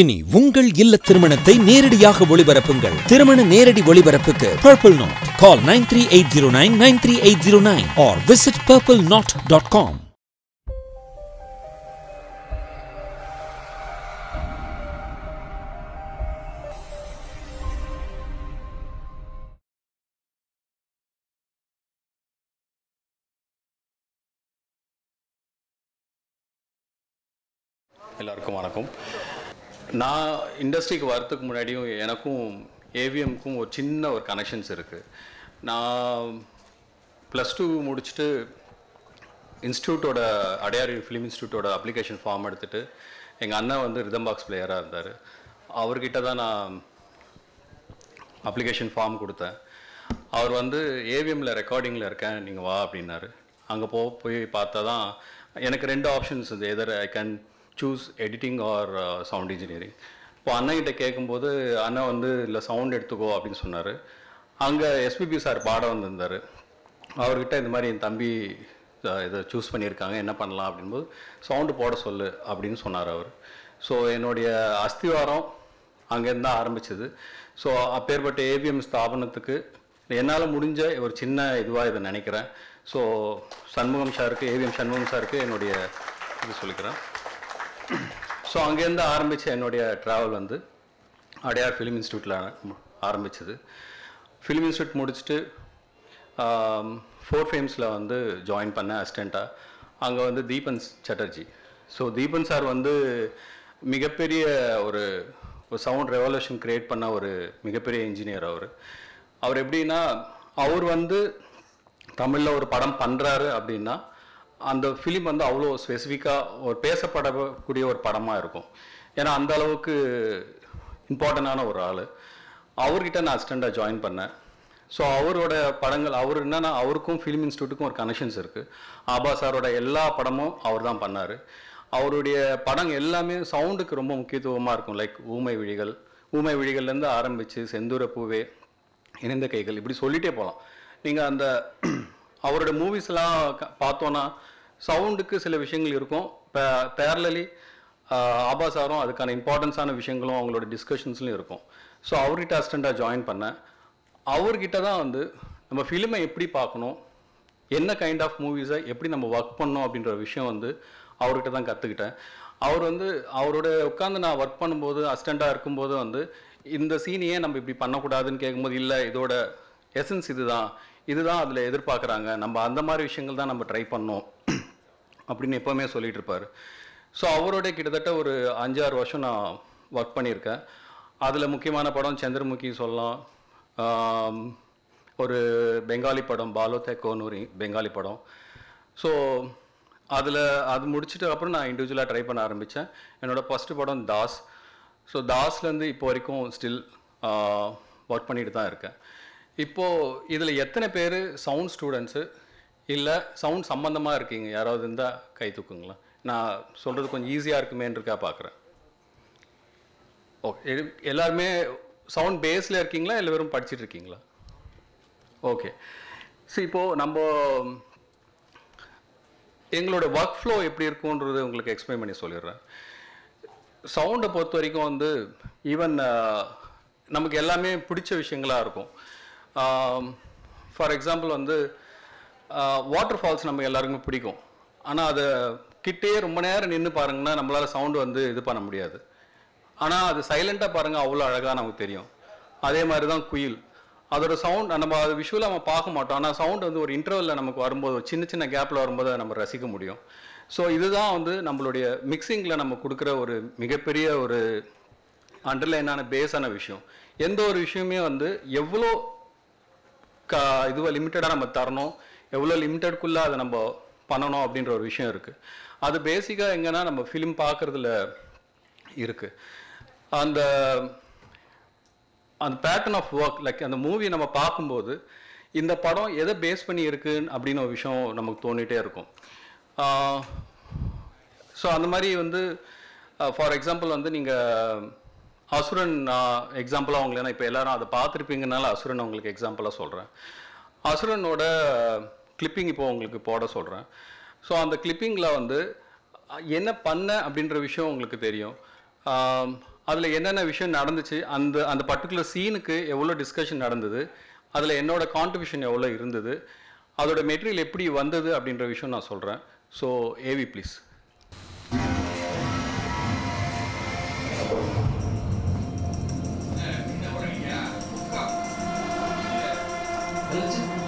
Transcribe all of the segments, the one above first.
இனி உங்கள் இல்ல திருமணத்தை நேரடியாக ஒளிபரப்புங்கள் திருமண நேரடி ஒளிபரப்புக்கு purple knot call nine three eight zero nine nine three eight zero nine or visit purple knot dot com நான் இண்டஸ்ட்ரிக்கு வரத்துக்கு முன்னாடியும் எனக்கும் ஏவிஎம்க்கும் ஒரு சின்ன ஒரு கனெக்ஷன்ஸ் இருக்குது நான் ப்ளஸ் டூ முடிச்சுட்டு இன்ஸ்டியூட்டோட அடையாறு ஃபிலிம் இன்ஸ்டியூட்டோட அப்ளிகேஷன் ஃபார்ம் எடுத்துகிட்டு எங்கள் அண்ணன் வந்து ரிதம் பாக்ஸ் பிளேயராக இருந்தார் அவர்கிட்ட தான் நான் அப்ளிகேஷன் ஃபார்ம் கொடுத்தேன் அவர் வந்து ஏவிஎம்மில் ரெக்கார்டிங்கில் இருக்கேன் நீங்கள் வா அப்படின்னாரு அங்கே போ போய் பார்த்தா தான் எனக்கு ரெண்டு ஆப்ஷன்ஸ் இது either I can choose editing or sound engineering இப்போ அண்ணன்கிட்ட கேட்கும்போது அண்ணன் வந்து இல்லை சவுண்ட் எடுத்துக்கோ அப்படின்னு சொன்னார் அங்கே எஸ்பிபி சார் பாடம் வந்திருந்தார் அவர்கிட்ட இந்த மாதிரி என் தம்பி இதை சூஸ் பண்ணியிருக்காங்க என்ன பண்ணலாம் அப்படின்போது சவுண்டு போட சொல்லு அப்படின்னு சொன்னார் அவர் ஸோ என்னுடைய அஸ்திவாரம் அங்கேருந்து தான் ஆரம்பிச்சது ஸோ அப்பேற்பட்ட ஏபிஎம் ஸ்தாபனத்துக்கு என்னால் முடிஞ்ச ஒரு சின்ன இதுவாக இதை நினைக்கிறேன் ஸோ சண்முகம் சாருக்கு ஏவிஎம் சண்முகம் சாருக்கு என்னுடைய இது சொல்லிக்கிறேன் ஸோ அங்கேருந்து ஆரம்பித்த என்னுடைய ட்ராவல் வந்து அடையார் ஃபிலிம் இன்ஸ்டியூட்டில் ஆரம்பித்தது ஃபிலிம் இன்ஸ்டியூட் முடிச்சுட்டு ஃபோர் ஃபேம்ஸில் வந்து ஜாயின் பண்ணேன் அசிஸ்டண்ட்டாக அங்கே வந்து தீபன் சட்டர்ஜி ஸோ தீபன் சார் வந்து மிகப்பெரிய ஒரு சவுண்ட் ரெவல்யூஷன் க்ரியேட் பண்ண ஒரு மிகப்பெரிய இன்ஜினியர் அவர் அவர் எப்படின்னா அவர் வந்து தமிழில் ஒரு படம் பண்ணுறாரு அப்படின்னா அந்த ஃபிலிம் வந்து அவ்வளோ ஸ்பெசிஃபிக்காக ஒரு பேசப்படக்கூடிய ஒரு படமாக இருக்கும் ஏன்னா அந்த அளவுக்கு இம்பார்ட்டண்டான ஒரு ஆள் அவர்கிட்ட நான் அசிஸ்டண்ட்டாக ஜாயின் பண்ணேன் ஸோ அவரோட படங்கள் அவர் என்னென்னா அவருக்கும் ஃபிலிம் இன்ஸ்டியூட்டுக்கும் ஒரு கனெக்ஷன்ஸ் இருக்குது ஆபா சாரோட எல்லா படமும் அவர் தான் பண்ணார் அவருடைய படம் எல்லாமே சவுண்டுக்கு ரொம்ப முக்கியத்துவமாக இருக்கும் லைக் ஊமை விழிகள் ஊமை விழிகள்லேருந்து ஆரம்பித்து செந்தூர பூவே இணைந்த கைகள் இப்படி சொல்லிகிட்டே போகலாம் நீங்கள் அந்த அவரோட மூவிஸ்லாம் பார்த்தோன்னா சவுண்டுக்கு சில விஷயங்கள் இருக்கும் பேரலி ஆபா சாரும் அதுக்கான இம்பார்ட்டன்ஸான விஷயங்களும் அவங்களோட டிஸ்கஷன்ஸ்லையும் இருக்கும் ஸோ அவர்கிட்ட அசிஸ்டண்ட்டாக ஜாயின் பண்ணேன் அவர்கிட்ட தான் வந்து நம்ம ஃபிலிமை எப்படி பார்க்கணும் என்ன கைண்ட் ஆஃப் மூவிஸை எப்படி நம்ம ஒர்க் பண்ணோம் அப்படின்ற விஷயம் வந்து அவர்கிட்ட தான் கற்றுக்கிட்டேன் அவர் வந்து அவரோட உட்காந்து நான் ஒர்க் பண்ணும்போது அசிஸ்டண்ட்டாக இருக்கும்போது வந்து இந்த சீனையே நம்ம இப்படி பண்ணக்கூடாதுன்னு கேட்கும்போது இல்லை இதோட எசன்ஸ் தான் இதுதான் அதில் எதிர்பார்க்குறாங்க நம்ம அந்த மாதிரி விஷயங்கள் தான் நம்ம ட்ரை பண்ணோம் அப்படின்னு எப்போவுமே சொல்லிகிட்டு இருப்பார் ஸோ அவரோட கிட்டத்தட்ட ஒரு அஞ்சாறு வருஷம் நான் ஒர்க் பண்ணியிருக்கேன் அதில் முக்கியமான படம் சந்திரமுகி சொல்லலாம் ஒரு பெங்காலி படம் பாலோ கோனூரி பெங்காலி படம் ஸோ அதில் அது முடிச்சுட்டு அப்புறம் நான் இண்டிவிஜுவலாக ட்ரை பண்ண ஆரம்பித்தேன் என்னோடய ஃபஸ்ட்டு படம் தாஸ் ஸோ தாஸ்லேருந்து இப்போ வரைக்கும் ஸ்டில் ஒர்க் பண்ணிட்டு தான் இருக்கேன் இப்போது இதில் எத்தனை பேர் சவுண்ட் ஸ்டூடெண்ட்ஸு இல்லை சவுண்ட் சம்மந்தமாக இருக்கீங்க யாராவது இருந்தால் கை தூக்குங்களா நான் சொல்கிறது கொஞ்சம் ஈஸியாக இருக்குமேன்றிருக்கா பார்க்குறேன் ஓகே எல்லாருமே சவுண்ட் பேஸில் இருக்கீங்களா இல்லை வெறும் படிச்சுட்டு இருக்கீங்களா ஓகே ஸோ இப்போது நம்ம எங்களோட ஒர்க் ஃப்ளோ எப்படி இருக்குன்றது உங்களுக்கு எக்ஸ்பிளைன் பண்ணி சொல்லிடுறேன் சவுண்டை பொறுத்த வரைக்கும் வந்து ஈவன் நமக்கு எல்லாமே பிடிச்ச விஷயங்களாக இருக்கும் ஃபார் um, எக்ஸாம்பிள் வந்து வாட்டர் uh, ஃபால்ஸ் நம்ம எல்லாருக்குமே பிடிக்கும் ஆனால் அதை கிட்டே ரொம்ப நேரம் நின்று பாருங்கன்னா நம்மளால் சவுண்டு வந்து இது பண்ண முடியாது ஆனால் அது சைலண்ட்டாக பாருங்கள் அவ்வளோ அழகாக நமக்கு தெரியும் அதே மாதிரி தான் குயில் அதோட சவுண்ட் நம்ம அது விஷுவலாக நம்ம பார்க்க மாட்டோம் ஆனால் சவுண்ட் வந்து ஒரு இன்டர்வலில் நமக்கு வரும்போது சின்ன சின்ன கேப்பில் வரும்போது அதை நம்ம ரசிக்க முடியும் ஸோ இதுதான் வந்து நம்மளுடைய மிக்சிங்கில் நம்ம கொடுக்குற ஒரு மிகப்பெரிய ஒரு அண்டர்லைனான பேஸான விஷயம் எந்த ஒரு விஷயமே வந்து எவ்வளோ க இதுவாக லிமிட்டடாக நம்ம தரணும் எவ்வளோ லிமிட்டடுக்குள்ளே அதை நம்ம பண்ணணும் அப்படின்ற ஒரு விஷயம் இருக்குது அது பேசிக்காக எங்கன்னா நம்ம ஃபிலிம் பார்க்குறதுல இருக்குது அந்த அந்த பேட்டர்ன் ஆஃப் ஒர்க் லைக் அந்த மூவி நம்ம பார்க்கும்போது இந்த படம் எதை பேஸ் பண்ணி இருக்குன்னு அப்படின்னு ஒரு விஷயம் நமக்கு தோணிகிட்டே இருக்கும் ஸோ அந்த மாதிரி வந்து ஃபார் எக்ஸாம்பிள் வந்து நீங்கள் அசுரன் எக்ஸாம்பிளாக அவங்கள ஏன்னா இப்போ எல்லாரும் அதை பார்த்துருப்பீங்கனால அசுரன் அவங்களுக்கு எக்ஸாம்பிளாக சொல்கிறேன் அசுரனோட கிளிப்பிங் இப்போ உங்களுக்கு போட சொல்கிறேன் ஸோ அந்த கிளிப்பிங்கில் வந்து என்ன பண்ண அப்படின்ற விஷயம் உங்களுக்கு தெரியும் அதில் என்னென்ன விஷயம் நடந்துச்சு அந்த அந்த பர்டிகுலர் சீனுக்கு எவ்வளோ டிஸ்கஷன் நடந்தது அதில் என்னோடய கான்ட்ரிபியூஷன் எவ்வளோ இருந்தது அதோட மெட்டீரியல் எப்படி வந்தது அப்படின்ற விஷயம் நான் சொல்கிறேன் so AV please Thank you.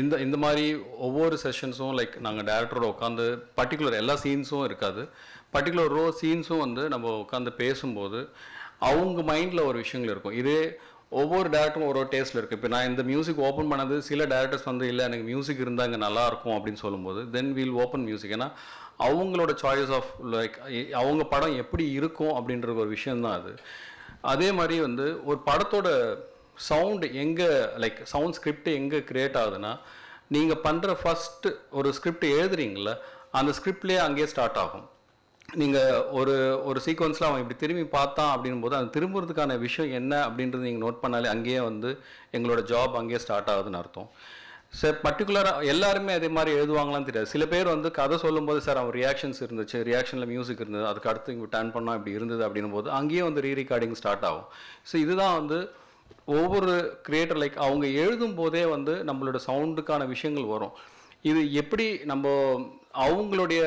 இந்த இந்த மாதிரி ஒவ்வொரு செஷன்ஸும் லைக் நாங்கள் டேரக்டரோட உட்காந்து பர்டிகுலர் எல்லா சீன்ஸும் இருக்காது பர்டிகுலர் ரோ சீன்ஸும் வந்து நம்ம உட்காந்து பேசும்போது அவங்க மைண்டில் ஒரு விஷயங்கள் இருக்கும் இதே ஒவ்வொரு டேரக்டரும் ஒரு ஒரு டேஸ்ட்டில் இருக்குது இப்போ நான் இந்த மியூசிக் ஓப்பன் பண்ணது சில டேரக்டர்ஸ் வந்து இல்லை எனக்கு மியூசிக் இருந்தால் இங்கே நல்லாயிருக்கும் அப்படின்னு சொல்லும்போது தென் வீல் ஓப்பன் மியூசிக் ஏன்னா அவங்களோட சாய்ஸ் ஆஃப் லைக் அவங்க படம் எப்படி இருக்கும் அப்படின்ற ஒரு விஷயந்தான் அது அதே மாதிரி வந்து ஒரு படத்தோட சவுண்டு எங்கே லைக் சவுண்ட் ஸ்கிரிப்ட் எங்கே க்ரியேட் ஆகுதுன்னா நீங்கள் பண்ணுற ஃபஸ்ட்டு ஒரு ஸ்கிரிப்ட் எழுதுறீங்கள அந்த ஸ்கிரிப்ட்லேயே அங்கேயே ஸ்டார்ட் ஆகும் நீங்கள் ஒரு ஒரு சீக்வன்ஸில் அவன் இப்படி திரும்பி பார்த்தான் அப்படின் போது அது திரும்புறதுக்கான விஷயம் என்ன அப்படின்றது நீங்கள் நோட் பண்ணாலே அங்கேயே வந்து எங்களோட ஜாப் அங்கேயே ஸ்டார்ட் ஆகுதுன்னு அர்த்தம் சார் பர்டிகுலராக எல்லாருமே அதே மாதிரி எழுதுவாங்களான்னு தெரியாது சில பேர் வந்து கதை சொல்லும்போது சார் அவன் ரியாக்ஷன்ஸ் இருந்துச்சு ரியாக்ஷனில் மியூசிக் இருந்தது அதுக்கு அடுத்து இங்கே டேன் பண்ணால் இப்படி இருந்தது அப்படின்னும் போது அங்கேயே வந்து ரீ ரெக்கார்டிங் ஸ்டார்ட் ஆகும் ஸோ இதுதான் வந்து ஒவ்வொரு கிரியேட்டர் லைக் அவங்க எழுதும் போதே வந்து நம்மளோட சவுண்டுக்கான விஷயங்கள் வரும் இது எப்படி நம்ம அவங்களுடைய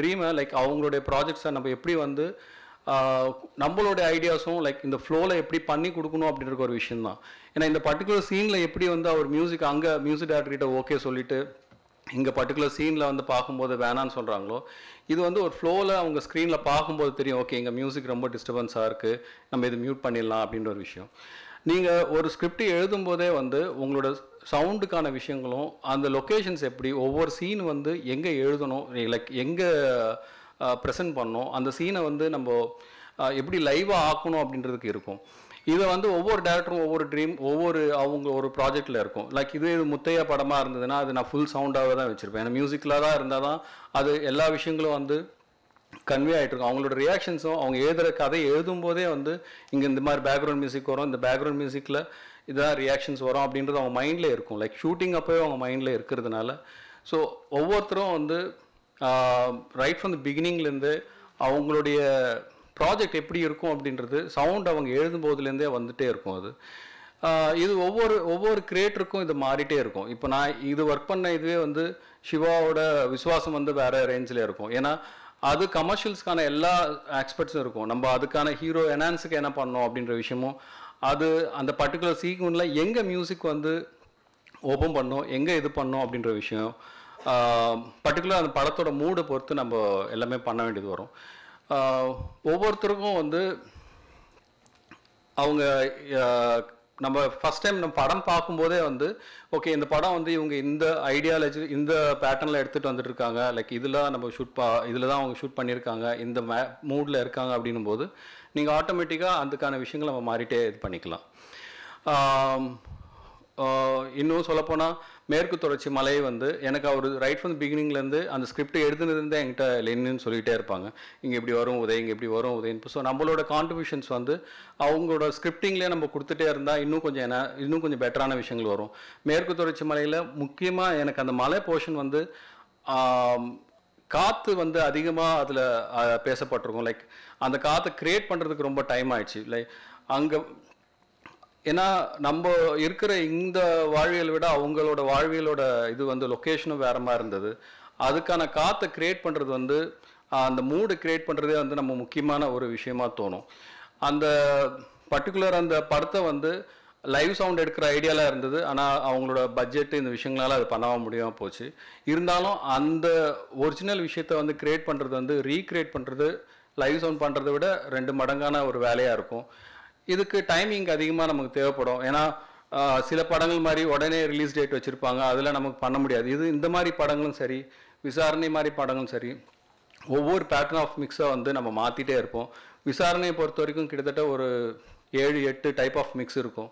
ட்ரீமை லைக் அவங்களுடைய ப்ராஜெக்ட்ஸை நம்ம எப்படி வந்து நம்மளுடைய ஐடியாஸும் லைக் இந்த ஃப்ளோவில் எப்படி பண்ணி கொடுக்கணும் அப்படின்ற ஒரு விஷயந்தான் ஏன்னா இந்த பர்டிகுலர் சீனில் எப்படி வந்து அவர் மியூசிக் அங்கே மியூசிக் டேரக்டர்கிட்ட ஓகே சொல்லிவிட்டு இங்கே பர்டிகுலர் சீனில் வந்து பார்க்கும்போது வேணான்னு சொல்கிறாங்களோ இது வந்து ஒரு ஃப்ளோவில் அவங்க ஸ்க்ரீனில் பார்க்கும்போது தெரியும் ஓகே எங்கள் மியூசிக் ரொம்ப டிஸ்டர்பன்ஸாக இருக்குது நம்ம இது மியூட் பண்ணிடலாம் அப்படின்ற ஒரு விஷயம் நீங்கள் ஒரு ஸ்கிரிப்ட் எழுதும்போதே வந்து உங்களோட சவுண்டுக்கான விஷயங்களும் அந்த லொக்கேஷன்ஸ் எப்படி ஒவ்வொரு சீன் வந்து எங்கே எழுதணும் லைக் எங்கே ப்ரெசென்ட் பண்ணணும் அந்த சீனை வந்து நம்ம எப்படி லைவாக ஆக்கணும் அப்படின்றதுக்கு இருக்கும் இதை வந்து ஒவ்வொரு டேரக்டரும் ஒவ்வொரு ட்ரீம் ஒவ்வொரு அவங்க ஒரு ப்ராஜெக்டில் இருக்கும் லைக் இது இது முத்தையா படமாக இருந்ததுன்னா அது நான் ஃபுல் சவுண்டாகவே தான் வச்சுருப்பேன் ஏன்னா மியூசிக்கில் தான் இருந்தால் தான் அது எல்லா விஷயங்களும் வந்து கன்வே ஆகிட்டுருக்கும் அவங்களோட ரியாக்ஷன்ஸும் அவங்க எழுதுகிற கதை எழுதும் போதே வந்து இங்கே இந்த மாதிரி பேக்ரவுண்ட் மியூசிக் வரும் இந்த பேக்ரவுண்ட் மியூசிக்கில் இதான் ரியாக்ஷன்ஸ் வரும் அப்படின்றது அவங்க மைண்ட்லேயே இருக்கும் லைக் ஷூட்டிங் அப்போயே அவங்க மைண்டில் இருக்கிறதுனால ஸோ ஒவ்வொருத்தரும் வந்து ரைட் ஃப்ரம் த பிகினிங்லேருந்து அவங்களுடைய ப்ராஜெக்ட் எப்படி இருக்கும் அப்படின்றது சவுண்ட் அவங்க எழுதும் போதுலேருந்தே வந்துகிட்டே இருக்கும் அது இது ஒவ்வொரு ஒவ்வொரு கிரியேட்டருக்கும் இது மாறிட்டே இருக்கும் இப்போ நான் இது ஒர்க் பண்ண இதுவே வந்து சிவாவோட விசுவாசம் வந்து வேறு ரேஞ்சில் இருக்கும் ஏன்னா அது கமர்ஷியல்ஸ்க்கான எல்லா ஆக்ஸ்பெக்ட்ஸும் இருக்கும் நம்ம அதுக்கான ஹீரோ எனான்ஸுக்கு என்ன பண்ணோம் அப்படின்ற விஷயமும் அது அந்த பர்டிகுலர் சீக்வெண்டில் எங்கே மியூசிக் வந்து ஓப்பன் பண்ணோம் எங்கே இது பண்ணோம் அப்படின்ற விஷயம் பர்டிகுலர் அந்த படத்தோட மூடை பொறுத்து நம்ம எல்லாமே பண்ண வேண்டியது வரும் ஒவ்வொருத்தருக்கும் வந்து அவங்க நம்ம ஃபஸ்ட் டைம் நம்ம படம் பார்க்கும்போதே வந்து ஓகே இந்த படம் வந்து இவங்க இந்த ஐடியாலஜி இந்த பேட்டர்னில் எடுத்துகிட்டு வந்துட்டு லைக் இதில் நம்ம ஷூட் பா இதில் தான் அவங்க ஷூட் பண்ணியிருக்காங்க இந்த மே மூடில் இருக்காங்க அப்படின்னும் போது நீங்கள் ஆட்டோமேட்டிக்காக அதுக்கான விஷயங்களை நம்ம மாறிட்டே இது பண்ணிக்கலாம் இன்னும் சொல்லப்போனால் மேற்கு தொடர்ச்சி மலை வந்து எனக்கு அவர் ரைட் ஃப்ரம் பிகினிங்லேருந்து அந்த ஸ்கிரிப்ட் எழுதுனதுலேருந்து என்கிட்ட லென்னுன்னு சொல்லிகிட்டே இருப்பாங்க இங்கே இப்படி வரும் உதய் இங்கே இப்படி வரும் உதயன் ஸோ நம்மளோட கான்ட்ரிபியூஷன்ஸ் வந்து அவங்களோட ஸ்கிரிப்டிங்லேயே நம்ம கொடுத்துட்டே இருந்தால் இன்னும் கொஞ்சம் என்ன இன்னும் கொஞ்சம் பெட்டரான விஷயங்கள் வரும் மேற்கு தொடர்ச்சி மலையில் முக்கியமாக எனக்கு அந்த மலை போர்ஷன் வந்து காற்று வந்து அதிகமாக அதில் பேசப்பட்டிருக்கும் லைக் அந்த காற்றை க்ரியேட் பண்ணுறதுக்கு ரொம்ப டைம் ஆயிடுச்சு லைக் அங்கே ஏன்னா நம்ம இருக்கிற இந்த வாழ்வியல் விட அவங்களோட வாழ்வியலோட இது வந்து லொக்கேஷனும் வேற மாதிரி இருந்தது அதுக்கான காற்றை கிரியேட் பண்ணுறது வந்து அந்த மூடு கிரியேட் பண்ணுறதே வந்து நம்ம முக்கியமான ஒரு விஷயமா தோணும் அந்த பர்டிகுலர் அந்த படத்தை வந்து லைவ் சவுண்ட் எடுக்கிற ஐடியாலாம் இருந்தது ஆனால் அவங்களோட பட்ஜெட்டு இந்த விஷயங்களால அது பண்ணாம முடியாமல் போச்சு இருந்தாலும் அந்த ஒரிஜினல் விஷயத்தை வந்து கிரியேட் பண்ணுறது வந்து ரீக்ரியேட் பண்ணுறது லைவ் சவுண்ட் பண்ணுறதை விட ரெண்டு மடங்கான ஒரு வேலையாக இருக்கும் இதுக்கு டைமிங் அதிகமாக நமக்கு தேவைப்படும் ஏன்னா சில படங்கள் மாதிரி உடனே ரிலீஸ் டேட் வச்சுருப்பாங்க அதில் நமக்கு பண்ண முடியாது இது இந்த மாதிரி படங்களும் சரி விசாரணை மாதிரி படங்களும் சரி ஒவ்வொரு பேட்டர்ன் ஆஃப் மிக்ஸை வந்து நம்ம மாற்றிட்டே இருப்போம் விசாரணையை பொறுத்த வரைக்கும் கிட்டத்தட்ட ஒரு ஏழு எட்டு டைப் ஆஃப் மிக்ஸ் இருக்கும்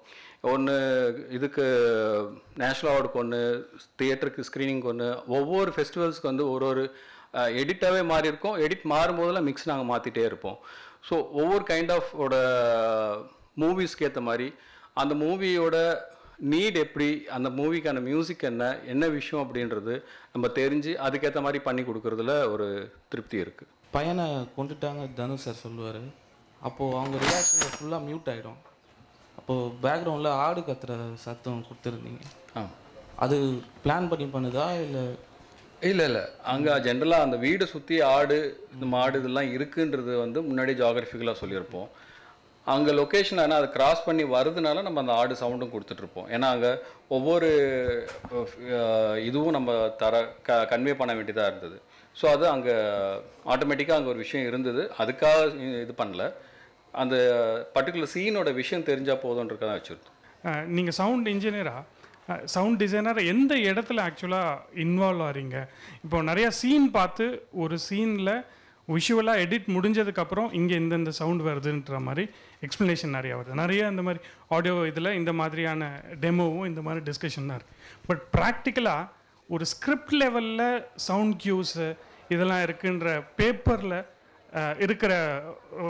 ஒன்று இதுக்கு நேஷ்னல் அவார்டுக்கு ஒன்று தியேட்டருக்கு ஸ்க்ரீனிங்க்கு ஒன்று ஒவ்வொரு ஃபெஸ்டிவல்ஸ்க்கு வந்து ஒரு ஒரு எடிட்டாகவே மாறி இருக்கும் எடிட் மாறும்போதெல்லாம் மிக்ஸ் நாங்கள் மாற்றிட்டே இருப்போம் ஸோ ஒவ்வொரு கைண்ட் ஆஃப் ஓட மூவிஸ்க்கு ஏற்ற மாதிரி அந்த மூவியோட நீட் எப்படி அந்த மூவிக்கான மியூசிக் என்ன என்ன விஷயம் அப்படின்றது நம்ம தெரிஞ்சு அதுக்கேற்ற மாதிரி பண்ணி கொடுக்குறதுல ஒரு திருப்தி இருக்குது பையனை கொண்டுட்டாங்க தனு சார் சொல்லுவார் அப்போது அவங்க ரியாக்ஷன் ஃபுல்லாக மியூட் ஆகிடும் அப்போது பேக்ரவுண்டில் ஆடு கத்துற சத்தம் கொடுத்துருந்தீங்க அது பிளான் பண்ணி பண்ணுதா இல்லை இல்லை இல்லை அங்கே ஜென்ரலாக அந்த வீடு சுற்றி ஆடு இந்த மாடு இதெல்லாம் இருக்குன்றது வந்து முன்னாடி ஜாகிரபிக்கலாக சொல்லியிருப்போம் அங்கே லொக்கேஷன் ஆனால் அதை கிராஸ் பண்ணி வருதுனால நம்ம அந்த ஆடு சவுண்டும் கொடுத்துட்ருப்போம் ஏன்னா அங்கே ஒவ்வொரு இதுவும் நம்ம தர க கன்வே பண்ண வேண்டியதாக இருந்தது ஸோ அது அங்கே ஆட்டோமேட்டிக்காக அங்கே ஒரு விஷயம் இருந்தது அதுக்காக இது பண்ணல அந்த பர்டிகுலர் சீனோட விஷயம் தெரிஞ்சால் போதுன்றதான் வச்சுருந்தோம் நீங்கள் சவுண்ட் இன்ஜினியராக சவுண்ட் டிசைனர் எந்த இடத்துல ஆக்சுவலாக இன்வால்வ் ஆகிறீங்க இப்போ நிறையா சீன் பார்த்து ஒரு சீனில் விஷுவலாக எடிட் முடிஞ்சதுக்கப்புறம் இங்கே இந்தந்த சவுண்ட் வருதுன்ற மாதிரி எக்ஸ்ப்ளனேஷன் நிறையா வருது நிறைய இந்த மாதிரி ஆடியோ இதில் இந்த மாதிரியான டெமோவும் இந்த மாதிரி டிஸ்கஷன்லாம் இருக்குது பட் ப்ராக்டிக்கலாக ஒரு ஸ்கிரிப்ட் லெவலில் சவுண்ட் கியூஸு இதெல்லாம் இருக்குன்ற பேப்பரில் இருக்கிற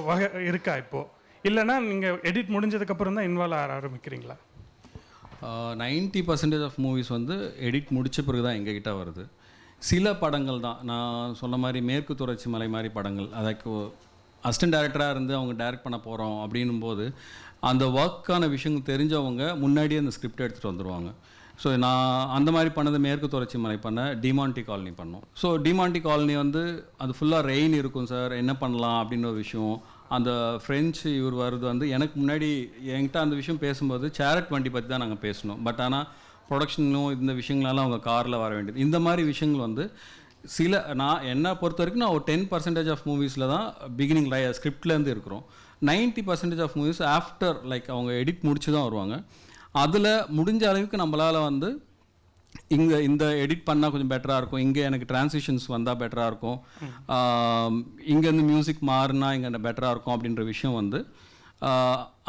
வகை இருக்கா இப்போது இல்லைன்னா நீங்கள் எடிட் முடிஞ்சதுக்கப்புறம் தான் இன்வால்வ் ஆக ஆரம்பிக்கிறீங்களா நைன்ட்டி பர்சன்டேஜ் ஆஃப் மூவிஸ் வந்து எடிட் முடித்த பிறகு தான் எங்ககிட்ட வருது சில படங்கள் தான் நான் சொன்ன மாதிரி மேற்கு தொடர்ச்சி மலை மாதிரி படங்கள் அதற்கு அசிஸ்டன்ட் டேரக்டராக இருந்து அவங்க டைரக்ட் பண்ண போகிறோம் அப்படின்னும் போது அந்த ஒர்க்கான விஷயங்கள் தெரிஞ்சவங்க முன்னாடியே அந்த ஸ்கிரிப்ட் எடுத்துகிட்டு வந்துடுவாங்க ஸோ நான் அந்த மாதிரி பண்ணது மேற்கு தொடர்ச்சி மலை பண்ண டிமாண்டி காலனி பண்ணோம் ஸோ டிமாண்டி காலனி வந்து அது ஃபுல்லாக ரெயின் இருக்கும் சார் என்ன பண்ணலாம் அப்படின்னு ஒரு விஷயம் அந்த ஃப்ரெஞ்சு இவர் வர்றது வந்து எனக்கு முன்னாடி என்கிட்ட அந்த விஷயம் பேசும்போது சேரட் வண்டி பற்றி தான் நாங்கள் பேசணும் பட் ஆனால் ப்ரொடக்ஷனும் இந்த விஷயங்களெல்லாம் அவங்க காரில் வர வேண்டியது இந்த மாதிரி விஷயங்கள் வந்து சில நான் என்னை பொறுத்த வரைக்கும் நான் ஒரு டென் பர்சன்டேஜ் ஆஃப் மூவிஸில் தான் பிகினிங் லை ஸ்கிரிப்ட்லேருந்து இருக்கிறோம் ninety percentage of movies after like அவங்க எடிட் முடிச்சு தான் வருவாங்க அதில் முடிஞ்ச அளவுக்கு நம்மளால் வந்து இங்கே இந்த எடிட் பண்ணால் கொஞ்சம் பெட்டராக இருக்கும் இங்கே எனக்கு டிரான்சிஷன்ஸ் வந்தால் பெட்டராக இருக்கும் இங்கேருந்து மியூசிக் மாறினா இங்கே பெட்டராக இருக்கும் அப்படின்ற விஷயம் வந்து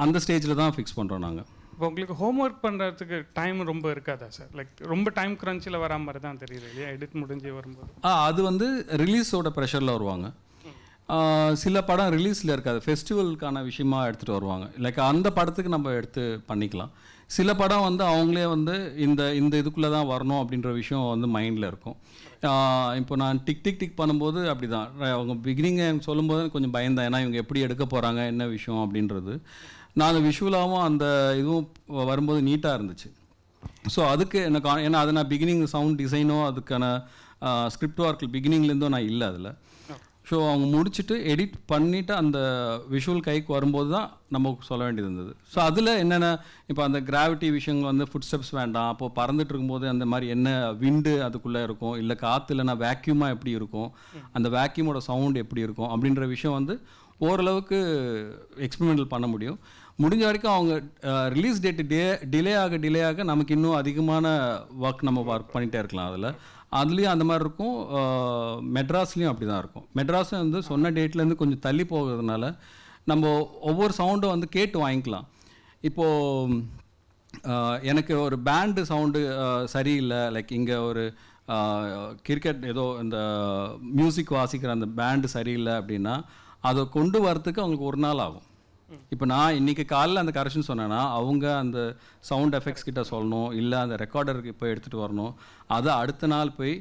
அந்த ஸ்டேஜில் தான் ஃபிக்ஸ் பண்ணுறோம் நாங்கள் இப்போ உங்களுக்கு ஹோம் ஒர்க் பண்ணுறதுக்கு டைம் ரொம்ப இருக்காதா சார் லைக் ரொம்ப டைம் க்ரன்ச்சில் வரா மாதிரி தான் தெரியுது இல்லையா எடிட் முடிஞ்சு வரும்போது ஆ அது வந்து ரிலீஸோட ப்ரெஷரில் வருவாங்க சில படம் ரிலீஸில் இருக்காது ஃபெஸ்டிவலுக்கான விஷயமா எடுத்துகிட்டு வருவாங்க லைக் அந்த படத்துக்கு நம்ம எடுத்து பண்ணிக்கலாம் சில படம் வந்து அவங்களே வந்து இந்த இந்த இதுக்குள்ளே தான் வரணும் அப்படின்ற விஷயம் வந்து மைண்டில் இருக்கும் இப்போ நான் டிக் டிக் டிக் பண்ணும்போது அப்படி தான் அவங்க பிகினிங்கை எனக்கு சொல்லும்போது கொஞ்சம் பயந்தேன் ஏன்னா இவங்க எப்படி எடுக்க போகிறாங்க என்ன விஷயம் அப்படின்றது நான் அந்த விஷுவலாகவும் அந்த இதுவும் வரும்போது நீட்டாக இருந்துச்சு ஸோ அதுக்கு எனக்கு ஏன்னா அதை நான் பிகினிங் சவுண்ட் டிசைனோ அதுக்கான ஸ்கிரிப்ட் ஒர்க் பிகினிங்லேருந்தோ நான் இல்லை அதில் ஸோ அவங்க முடிச்சுட்டு எடிட் பண்ணிவிட்டு அந்த விஷுவல் கைக்கு வரும்போது தான் நம்ம சொல்ல வேண்டியது இருந்தது ஸோ அதில் என்னென்ன இப்போ அந்த கிராவிட்டி விஷயங்கள் வந்து ஃபுட் ஸ்டெப்ஸ் வேண்டாம் அப்போது பறந்துட்டு இருக்கும்போது அந்த மாதிரி என்ன விண்டு அதுக்குள்ளே இருக்கும் இல்லை காற்று இல்லைனா வேக்யூமாக எப்படி இருக்கும் அந்த வேக்யூமோட சவுண்ட் எப்படி இருக்கும் அப்படின்ற விஷயம் வந்து ஓரளவுக்கு எக்ஸ்பெரிமெண்டல் பண்ண முடியும் முடிஞ்ச வரைக்கும் அவங்க ரிலீஸ் டேட்டு டே டிலே ஆக டிலே ஆக நமக்கு இன்னும் அதிகமான ஒர்க் நம்ம ஒர்க் பண்ணிகிட்டே இருக்கலாம் அதில் அதுலேயும் அந்த மாதிரி இருக்கும் மெட்ராஸ்லேயும் அப்படி தான் இருக்கும் மெட்ராஸும் வந்து சொன்ன டேட்லேருந்து கொஞ்சம் தள்ளி போகிறதுனால நம்ம ஒவ்வொரு சவுண்டும் வந்து கேட்டு வாங்கிக்கலாம் இப்போது எனக்கு ஒரு பேண்டு சவுண்டு சரியில்லை லைக் இங்கே ஒரு கிரிக்கெட் ஏதோ இந்த மியூசிக் வாசிக்கிற அந்த பேண்டு சரியில்லை அப்படின்னா அதை கொண்டு வரத்துக்கு அவங்களுக்கு ஒரு நாள் ஆகும் இப்போ நான் இன்னைக்கு காலையில் அந்த கரெக்ஷன் சொன்னேன்னா அவங்க அந்த சவுண்ட் எஃபெக்ட்ஸ் கிட்ட சொல்லணும் இல்லை அந்த ரெக்கார்டருக்கு போய் எடுத்துகிட்டு வரணும் அதை அடுத்த நாள் போய்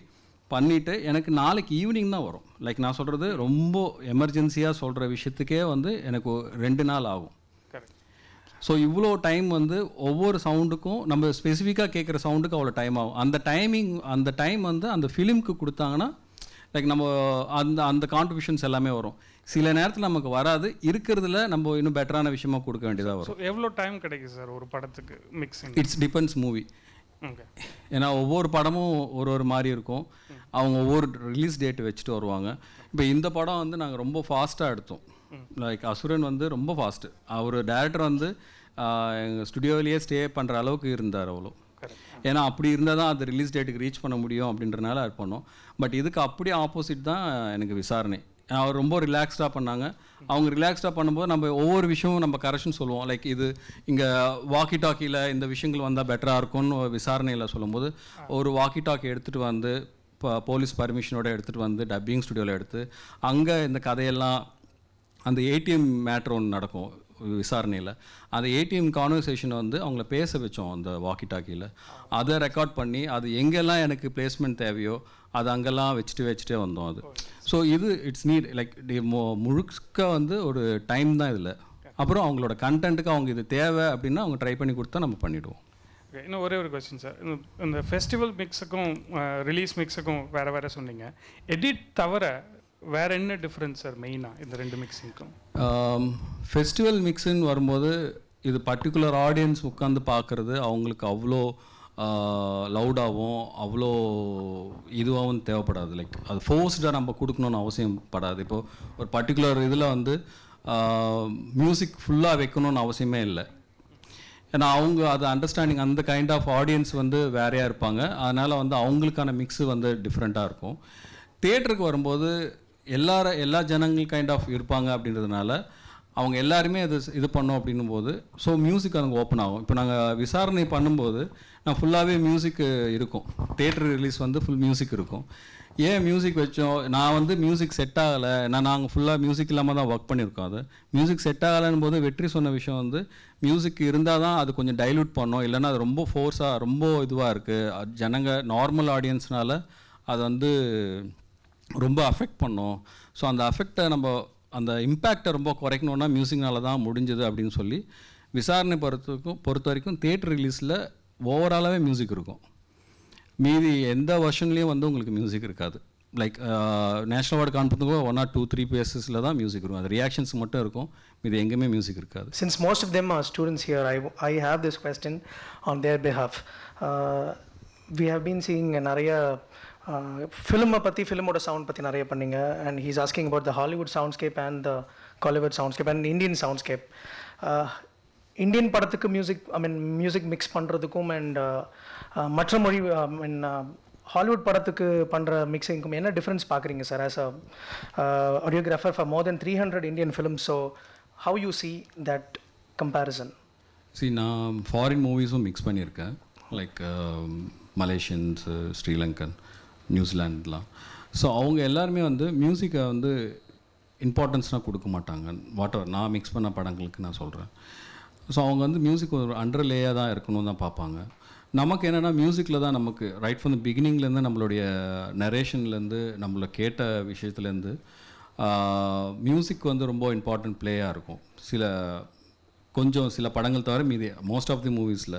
பண்ணிவிட்டு எனக்கு நாளைக்கு ஈவினிங் தான் வரும் லைக் நான் சொல்கிறது ரொம்ப எமர்ஜென்சியாக சொல்கிற விஷயத்துக்கே வந்து எனக்கு ரெண்டு நாள் ஆகும் ஸோ இவ்வளோ டைம் வந்து ஒவ்வொரு சவுண்டுக்கும் நம்ம ஸ்பெசிஃபிக்காக கேட்குற சவுண்டுக்கு அவ்வளோ டைம் ஆகும் அந்த டைமிங் அந்த டைம் வந்து அந்த ஃபிலிம்க்கு கொடுத்தாங்கன்னா லைக் நம்ம அந்த அந்த கான்ட்ரிபியூஷன்ஸ் எல்லாமே வரும் சில நேரத்தில் நமக்கு வராது இருக்கிறதுல நம்ம இன்னும் பெட்டரான விஷயமா கொடுக்க வேண்டியதாக வரும் எவ்வளோ டைம் கிடைக்கும் சார் ஒரு படத்துக்கு மிக்சிங் இட்ஸ் டிபெண்ட்ஸ் மூவி ஏன்னா ஒவ்வொரு படமும் ஒரு ஒரு மாதிரி இருக்கும் அவங்க ஒவ்வொரு ரிலீஸ் டேட்டு வச்சுட்டு வருவாங்க இப்போ இந்த படம் வந்து நாங்கள் ரொம்ப ஃபாஸ்ட்டாக எடுத்தோம் லைக் அசுரன் வந்து ரொம்ப ஃபாஸ்ட்டு அவர் டேரக்டர் வந்து எங்கள் ஸ்டுடியோவிலேயே ஸ்டே பண்ணுற அளவுக்கு இருந்தார் அவ்வளோ ஏன்னா அப்படி இருந்தால் தான் அது ரிலீஸ் டேட்டுக்கு ரீச் பண்ண முடியும் அப்படின்றனால அது பண்ணோம் பட் இதுக்கு அப்படியே ஆப்போசிட் தான் எனக்கு விசாரணை அவர் ரொம்ப ரிலாக்ஸ்டாக பண்ணாங்க அவங்க ரிலாக்ஸ்டாக பண்ணும்போது நம்ம ஒவ்வொரு விஷயமும் நம்ம கரெக்ஷன் சொல்லுவோம் லைக் இது இங்கே வாக்கி டாக்கியில் இந்த விஷயங்கள் வந்தால் பெட்டராக இருக்கும்னு விசாரணையில் சொல்லும்போது ஒரு வாக்கி டாக்கி எடுத்துகிட்டு வந்து இப்போ போலீஸ் பர்மிஷனோட எடுத்துகிட்டு வந்து டப்பிங் ஸ்டுடியோவில் எடுத்து அங்கே இந்த கதையெல்லாம் அந்த ஏடிஎம் மேட்ரு ஒன்று நடக்கும் விசாரணையில் அந்த ஏடிஎம் கான்வர்சேஷனை வந்து அவங்கள பேச வச்சோம் அந்த வாக்கி டாக்கியில் அதை ரெக்கார்ட் பண்ணி அது எங்கெல்லாம் எனக்கு பிளேஸ்மெண்ட் தேவையோ அது அங்கெல்லாம் வச்சுட்டு வச்சுட்டே வந்தோம் அது ஸோ இது இட்ஸ் நீட் லைக் முழுக்க வந்து ஒரு டைம் தான் இதில் அப்புறம் அவங்களோட கண்டென்ட்டுக்கு அவங்க இது தேவை அப்படின்னா அவங்க ட்ரை பண்ணி கொடுத்தா நம்ம பண்ணிவிடுவோம் இன்னும் ஒரே ஒரு கொஸ்டின் சார் இந்த ஃபெஸ்டிவல் மிக்ஸுக்கும் ரிலீஸ் மிக்ஸுக்கும் வேறு வேறு சொன்னீங்க எடிட் தவிர வேறு என்ன டிஃப்ரென்ஸ் சார் மெயினாக இந்த ரெண்டு மிக்ஸிங்க்கும் ஃபெஸ்டிவல் மிக்ஸுன்னு வரும்போது இது பர்டிகுலர் ஆடியன்ஸ் உட்காந்து பார்க்குறது அவங்களுக்கு அவ்வளோ லவுடாகவும் அவ்வளோ இதுவாகவும் தேவைப்படாது லைக் அது ஃபோர்ஸ்டாக நம்ம கொடுக்கணும்னு அவசியம் படாது இப்போது ஒரு பர்டிகுலர் இதில் வந்து மியூசிக் ஃபுல்லாக வைக்கணும்னு அவசியமே இல்லை ஏன்னா அவங்க அது அண்டர்ஸ்டாண்டிங் அந்த கைண்ட் ஆஃப் ஆடியன்ஸ் வந்து வேறையாக இருப்பாங்க அதனால் வந்து அவங்களுக்கான மிக்ஸு வந்து டிஃப்ரெண்ட்டாக இருக்கும் தேட்டருக்கு வரும்போது எல்லார எல்லா ஜனங்கள் கைண்ட் ஆஃப் இருப்பாங்க அப்படின்றதுனால அவங்க எல்லாருமே அது இது பண்ணோம் அப்படின்னும் போது ஸோ மியூசிக் அதுங்க ஓப்பன் ஆகும் இப்போ நாங்கள் விசாரணை பண்ணும்போது நான் ஃபுல்லாகவே மியூசிக் இருக்கும் தேட்டர் ரிலீஸ் வந்து ஃபுல் மியூசிக் இருக்கும் ஏன் மியூசிக் வச்சோம் நான் வந்து மியூசிக் செட் ஆகலை ஏன்னா நாங்கள் ஃபுல்லாக மியூசிக் இல்லாமல் தான் ஒர்க் பண்ணியிருக்கோம் அது மியூசிக் செட் ஆகலைன்னு போது வெற்றி சொன்ன விஷயம் வந்து மியூசிக் இருந்தால் தான் அது கொஞ்சம் டைல்யூட் பண்ணோம் இல்லைன்னா அது ரொம்ப ஃபோர்ஸாக ரொம்ப இதுவாக இருக்குது ஜனங்க நார்மல் ஆடியன்ஸ்னால் அது வந்து ரொம்ப அஃபெக்ட் பண்ணோம் ஸோ அந்த அஃபெக்டை நம்ம அந்த இம்பேக்டை ரொம்ப குறைக்கணுன்னா மியூசிக்னால தான் முடிஞ்சது அப்படின்னு சொல்லி விசாரணை பொறுத்தக்கும் பொறுத்த வரைக்கும் தேட்டர் ரிலீஸில் ஓவராலாகவே மியூசிக் இருக்கும் மீதி எந்த வருஷன்லேயும் வந்து உங்களுக்கு மியூசிக் இருக்காது லைக் நேஷனல் அவார்டு கூட ஒன் ஆர் டூ த்ரீ பேசஸில் தான் மியூசிக் இருக்கும் அது ரியாக்ஷன்ஸ் மட்டும் இருக்கும் இது எங்கேயுமே மியூசிக் இருக்காது since most of them are students here I I have this question on their behalf we have been seeing நிறைய ஃபிலிமை பற்றி ஃபிலிமோட சவுண்ட் பற்றி நிறைய பண்ணிங்க and he's asking about the Hollywood soundscape and the Kollywood soundscape and Indian soundscape Indian படத்துக்கு music I mean music mix பண்ணுறதுக்கும் and மற்ற மொழி ஐ மீன் ஹாலிவுட் படத்துக்கு பண்ணுற மிக்சிங்க்கும் என்ன டிஃப்ரென்ஸ் பார்க்குறீங்க sir as a audiographer for more than three hundred Indian film so how you see that comparison see நான் foreign மூவிஸும் மிக்ஸ் பண்ணியிருக்கேன் லைக் மலேஷியன்ஸ் ஸ்ரீலங்கன் நியூசிலாண்ட்லாம் ஸோ அவங்க எல்லாருமே வந்து மியூசிக்கை வந்து இம்பார்ட்டன்ஸ்னால் கொடுக்க மாட்டாங்க வாட் நான் மிக்ஸ் பண்ண படங்களுக்கு நான் சொல்கிறேன் ஸோ அவங்க வந்து மியூசிக் ஒரு அண்டர்லேயாக தான் இருக்கணும்னு தான் பார்ப்பாங்க நமக்கு என்னென்னா மியூசிக்கில் தான் நமக்கு ரைட் ஃப்ரம் த பிகினிங்லேருந்து நம்மளுடைய நரேஷன்லேருந்து நம்மளை கேட்ட விஷயத்துலேருந்து மியூசிக் வந்து ரொம்ப இம்பார்ட்டண்ட் ப்ளேயாக இருக்கும் சில கொஞ்சம் சில படங்கள் தவிர மீதி மோஸ்ட் ஆஃப் தி மூவிஸில்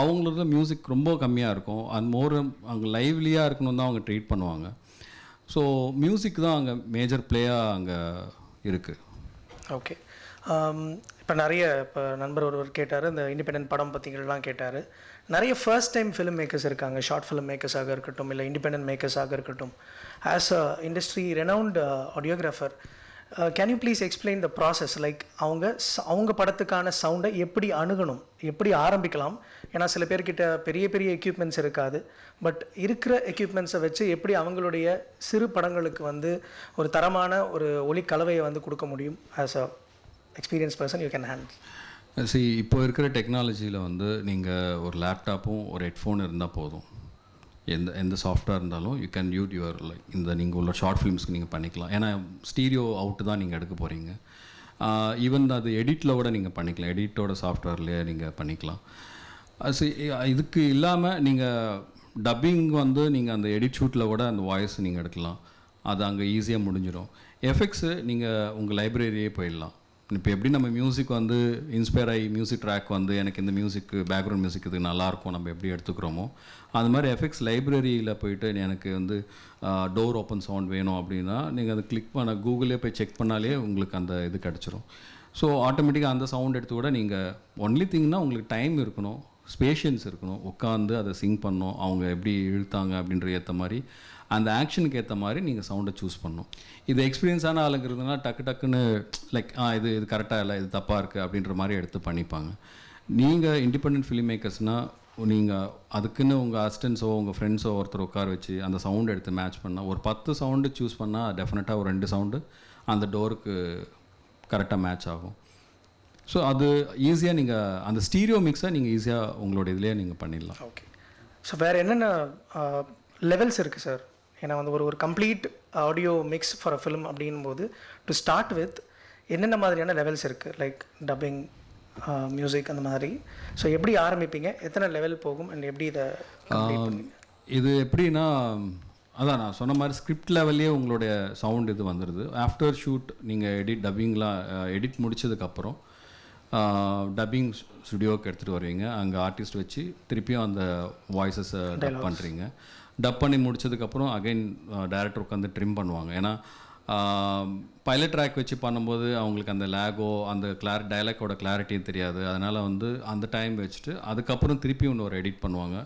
அவங்களோட மியூசிக் ரொம்ப கம்மியாக இருக்கும் அண்ட் மோர் அவங்க லைவ்லியாக இருக்கணும் தான் அவங்க ட்ரீட் பண்ணுவாங்க ஸோ மியூசிக் தான் அங்கே மேஜர் ப்ளேயாக அங்கே இருக்குது ஓகே um, இப்போ நிறைய இப்போ நண்பர் ஒருவர் கேட்டார் இந்த இண்டிபெண்டன்ட் படம் பற்றிலாம் கேட்டார் நிறைய ஃபர்ஸ்ட் டைம் ஃபிலிம் மேக்கர்ஸ் இருக்காங்க ஷார்ட் ஃபிலிம் மேக்கர்ஸாக இருக்கட்டும் இல்லை இண்டிபெண்டன்ட் மேக்கர்ஸாக இருக்கட்டும் as a industry renowned audiographer can you please explain the process like அவங்க அவங்க படத்துக்கான சவுண்டை எப்படி அணுகணும் எப்படி ஆரம்பிக்கலாம் ஏன்னா சில பேர்கிட்ட பெரிய பெரிய எக்யூப்மெண்ட்ஸ் இருக்காது பட் இருக்கிற எக்யூப்மெண்ட்ஸை வச்சு எப்படி அவங்களுடைய சிறு படங்களுக்கு வந்து ஒரு தரமான ஒரு ஒலி கலவையை வந்து கொடுக்க முடியும் as a experience person you can handle see இப்போ இருக்கிற டெக்னாலஜியில் வந்து நீங்கள் ஒரு லேப்டாப்பும் ஒரு ஹெட்ஃபோன் இருந்தால் போதும் எந்த எந்த சாஃப்ட்வேர் இருந்தாலும் you can use your like இந்த நீங்கள் உள்ள ஷார்ட் ஃபிலிம்ஸ்க்கு நீங்கள் பண்ணிக்கலாம் ஏன்னா ஸ்டீரியோ அவுட்டு தான் நீங்கள் எடுக்க போகிறீங்க ஈவன் uh, அது எடிட்டில் கூட நீங்கள் பண்ணிக்கலாம் எடிட்டோட சாஃப்ட்வேர்லேயே நீங்கள் பண்ணிக்கலாம் சி uh, uh, இதுக்கு இல்லாமல் நீங்கள் டப்பிங் வந்து நீங்கள் அந்த எடிட் ஷூட்டில் கூட அந்த வாய்ஸ் நீங்கள் எடுக்கலாம் அது அங்கே ஈஸியாக முடிஞ்சிடும் எஃபெக்ட்ஸு நீங்கள் உங்கள் லைப்ரரியே போயிடலாம் இப்போ எப்படி நம்ம மியூசிக் வந்து இன்ஸ்பயர் ஆகி மியூசிக் ட்ராக் வந்து எனக்கு இந்த மியூசிக் பேக்ரவுண்ட் மியூசிக் இது நல்லாயிருக்கும் நம்ம எப்படி எடுத்துக்கிறோமோ அது மாதிரி எஃபெக்ட்ஸ் லைப்ரரியில் போயிட்டு எனக்கு வந்து டோர் ஓப்பன் சவுண்ட் வேணும் அப்படின்னா நீங்கள் அதை கிளிக் பண்ண கூகுளே போய் செக் பண்ணாலே உங்களுக்கு அந்த இது கிடச்சிரும் ஸோ ஆட்டோமேட்டிக்காக அந்த சவுண்ட் எடுத்து கூட நீங்கள் ஒன்லி திங்னா உங்களுக்கு டைம் இருக்கணும் ஸ்பேஷியன்ஸ் இருக்கணும் உட்காந்து அதை சிங் பண்ணோம் அவங்க எப்படி இழுத்தாங்க அப்படின்ற ஏற்ற மாதிரி அந்த ஆக்ஷனுக்கு ஏற்ற மாதிரி நீங்கள் சவுண்டை சூஸ் பண்ணணும் இது எக்ஸ்பீரியன்ஸான ஆளுங்கிறதுனா டக்கு டக்குன்னு லைக் ஆ இது இது கரெக்டாக இல்லை இது தப்பாக இருக்குது அப்படின்ற மாதிரி எடுத்து பண்ணிப்பாங்க நீங்கள் இண்டிபெண்ட் ஃபிலிம் மேக்கர்ஸ்னால் நீங்கள் அதுக்குன்னு உங்கள் அசிஸ்டன்ஸோ உங்கள் ஃப்ரெண்ட்ஸோ ஒருத்தர் உட்கார வச்சு அந்த சவுண்டு எடுத்து மேட்ச் பண்ணால் ஒரு பத்து சவுண்டு சூஸ் பண்ணால் டெஃபினட்டாக ஒரு ரெண்டு சவுண்டு அந்த டோருக்கு கரெக்டாக மேட்ச் ஆகும் ஸோ அது ஈஸியாக நீங்கள் அந்த ஸ்டீரியோ மிக்ஸாக நீங்கள் ஈஸியாக உங்களோட இதிலே நீங்கள் பண்ணிடலாம் ஓகே ஸோ வேறு என்னென்ன லெவல்ஸ் இருக்குது சார் ஏன்னா வந்து ஒரு ஒரு complete audio mix for a film அப்படிங்கும்போது டு ஸ்டார்ட் வித் என்னென்ன மாதிரியான லெவல்ஸ் இருக்குது லைக் டப்பிங் மியூசிக் அந்த மாதிரி ஸோ எப்படி ஆரம்பிப்பீங்க எத்தனை லெவல் போகும் அண்ட் எப்படி இதை இது எப்படின்னா அதான் நான் சொன்ன மாதிரி ஸ்கிரிப்ட் லெவல்லே உங்களுடைய சவுண்ட் இது வந்துடுது ஆஃப்டர் ஷூட் நீங்கள் எடிட் டப்பிங்லாம் எடிட் uh, முடித்ததுக்கப்புறம் டப்பிங் uh, ஸ்டுடியோவுக்கு எடுத்துகிட்டு வருவீங்க அங்கே ஆர்டிஸ்ட் வச்சு திருப்பியும் அந்த வாய்ஸஸை டப் பண்ணுறீங்க டப் பண்ணி முடிச்சதுக்கப்புறம் அகைன் டேரக்டர் உட்காந்து ட்ரிம் பண்ணுவாங்க ஏன்னா பைலட் um, ட்ராக் வச்சு பண்ணும்போது அவங்களுக்கு அந்த லேகோ அந்த கிளார் டைலாக்கோட கிளாரிட்டியும் தெரியாது அதனால் வந்து அந்த டைம் வச்சுட்டு அதுக்கப்புறம் திருப்பி ஒரு எடிட் பண்ணுவாங்க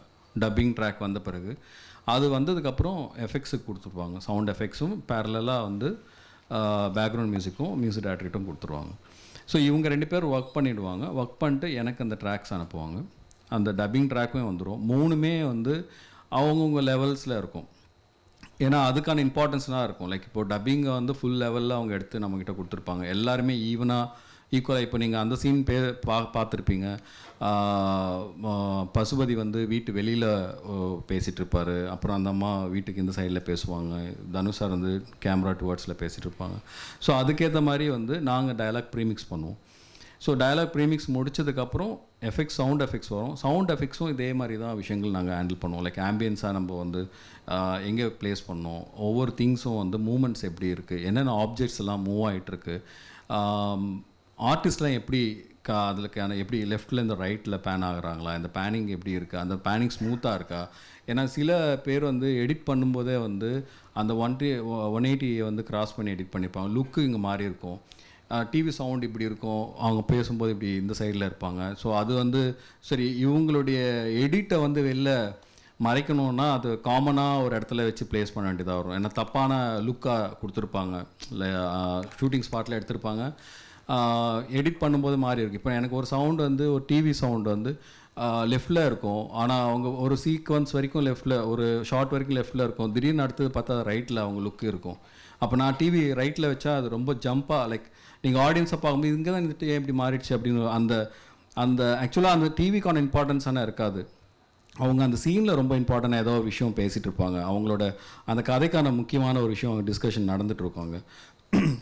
டப்பிங் ட்ராக் வந்த பிறகு அது வந்ததுக்கப்புறம் எஃபெக்ட்ஸுக்கு கொடுத்துருவாங்க சவுண்ட் எஃபெக்ட்ஸும் பேரலாக வந்து பேக்ரவுண்ட் மியூசிக்கும் மியூசிக் டேரக்டர்கிட்டும் கொடுத்துருவாங்க ஸோ இவங்க ரெண்டு பேர் ஒர்க் பண்ணிவிடுவாங்க ஒர்க் பண்ணிட்டு எனக்கு அந்த ட்ராக்ஸ் அனுப்புவாங்க அந்த டப்பிங் ட்ராக்குமே வந்துடும் மூணுமே வந்து அவங்கவுங்க லெவல்ஸில் இருக்கும் ஏன்னா அதுக்கான இம்பார்ட்டன்ஸ்லாம் இருக்கும் லைக் இப்போ டப்பிங்கை வந்து ஃபுல் லெவலில் அவங்க எடுத்து நம்மக்கிட்ட கொடுத்துருப்பாங்க எல்லாருமே ஈவனாக ஈக்குவலாக இப்போ நீங்கள் அந்த சீன் பே பா பார்த்துருப்பீங்க பசுபதி வந்து வீட்டு வெளியில் பேசிகிட்டு இருப்பார் அப்புறம் அந்த அம்மா வீட்டுக்கு இந்த சைடில் பேசுவாங்க தனுஷார் வந்து கேமரா டுவர்ட்ஸில் பேசிகிட்டு இருப்பாங்க ஸோ அதுக்கேற்ற மாதிரி வந்து நாங்கள் டயலாக் ப்ரீமிக்ஸ் பண்ணுவோம் ஸோ டயலாக் ப்ரீமிக்ஸ் முடிச்சதுக்கப்புறம் எஃபெக்ட் சவுண்ட் எஃபெக்ட்ஸ் வரும் சவுண்ட் எஃபெக்ட்ஸும் இதே மாதிரி தான் விஷயங்கள் நாங்கள் ஹேண்டில் பண்ணுவோம் லைக் ஆம்பியன்ஸாக நம்ம வந்து எங்கே ப்ளேஸ் பண்ணோம் ஒவ்வொரு திங்ஸும் வந்து மூமெண்ட்ஸ் எப்படி இருக்குது என்னென்ன ஆப்ஜெக்ட்ஸ் எல்லாம் மூவ் ஆகிட்டுருக்கு ஆர்டிஸ்ட்லாம் எப்படி கா அதுலக்கான எப்படி லெஃப்ட்லேருந்து ரைட்டில் பேன் ஆகுறாங்களா இந்த பேனிங் எப்படி இருக்கா அந்த பேனிங் ஸ்மூத்தாக இருக்கா ஏன்னா சில பேர் வந்து எடிட் பண்ணும்போதே வந்து அந்த ஒன் டி ஒன் எயிட்டியை வந்து கிராஸ் பண்ணி எடிட் பண்ணியிருப்பாங்க லுக்கு இங்கே மாறி இருக்கும் டிவி சவுண்ட் இப்படி இருக்கும் அவங்க பேசும்போது இப்படி இந்த சைடில் இருப்பாங்க ஸோ அது வந்து சரி இவங்களுடைய எடிட்டை வந்து வெளில மறைக்கணும்னா அது காமனாக ஒரு இடத்துல வச்சு ப்ளேஸ் பண்ண வேண்டியதாக வரும் ஏன்னா தப்பான லுக்காக கொடுத்துருப்பாங்க இல்லை ஷூட்டிங் ஸ்பாட்டில் எடுத்திருப்பாங்க எடிட் பண்ணும்போது மாறி இருக்குது இப்போ எனக்கு ஒரு சவுண்டு வந்து ஒரு டிவி சவுண்டு வந்து லெஃப்டில் இருக்கும் ஆனால் அவங்க ஒரு சீக்வன்ஸ் வரைக்கும் லெஃப்டில் ஒரு ஷார்ட் வரைக்கும் லெஃப்டில் இருக்கும் திடீர்னு அடுத்தது பார்த்தா ரைட்டில் அவங்க லுக்கு இருக்கும் அப்போ நான் டிவி ரைட்டில் வச்சா அது ரொம்ப ஜம்ப்பாக லைக் நீங்கள் ஆடியன்ஸை பார்க்கும்போது இங்கே தான் இருந்துட்டு ஏன் இப்படி மாறிடுச்சு அப்படின்னு அந்த அந்த ஆக்சுவலாக அந்த டிவிக்கான இம்பார்ட்டன்ஸான இருக்காது அவங்க அந்த சீனில் ரொம்ப இம்பார்ட்டண்டாக ஏதோ ஒரு விஷயம் பேசிகிட்டு இருப்பாங்க அவங்களோட அந்த கதைக்கான முக்கியமான ஒரு விஷயம் அவங்க டிஸ்கஷன் நடந்துகிட்டு இருக்காங்க